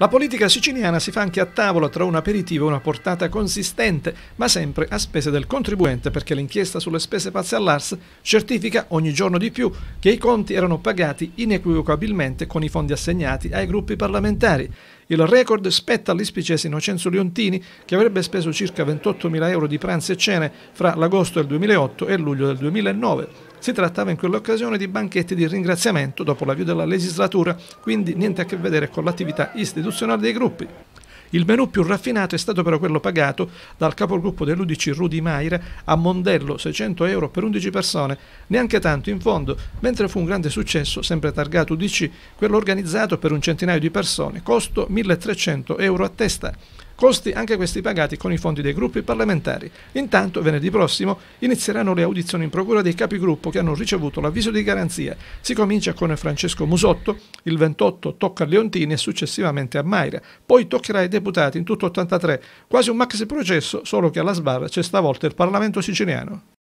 La politica siciliana si fa anche a tavola tra un aperitivo e una portata consistente, ma sempre a spese del contribuente perché l'inchiesta sulle spese pazze all'ARS certifica ogni giorno di più che i conti erano pagati inequivocabilmente con i fondi assegnati ai gruppi parlamentari. Il record spetta all'ispicese Innocenzo Leontini che avrebbe speso circa 28.000 euro di pranzi e cene fra l'agosto del 2008 e il luglio del 2009. Si trattava in quell'occasione di banchetti di ringraziamento dopo l'avvio della legislatura, quindi niente a che vedere con l'attività istituzionale dei gruppi. Il menù più raffinato è stato però quello pagato dal capogruppo dell'Udc Rudi Maira a Mondello, 600 euro per 11 persone, neanche tanto in fondo, mentre fu un grande successo, sempre targato Udc, quello organizzato per un centinaio di persone, costo 1300 euro a testa costi anche questi pagati con i fondi dei gruppi parlamentari. Intanto venerdì prossimo inizieranno le audizioni in procura dei capigruppo che hanno ricevuto l'avviso di garanzia. Si comincia con Francesco Musotto, il 28 tocca a Leontini e successivamente a Maira, poi toccherà ai deputati in tutto 83, quasi un maxi processo, solo che alla sbarra c'è stavolta il Parlamento siciliano.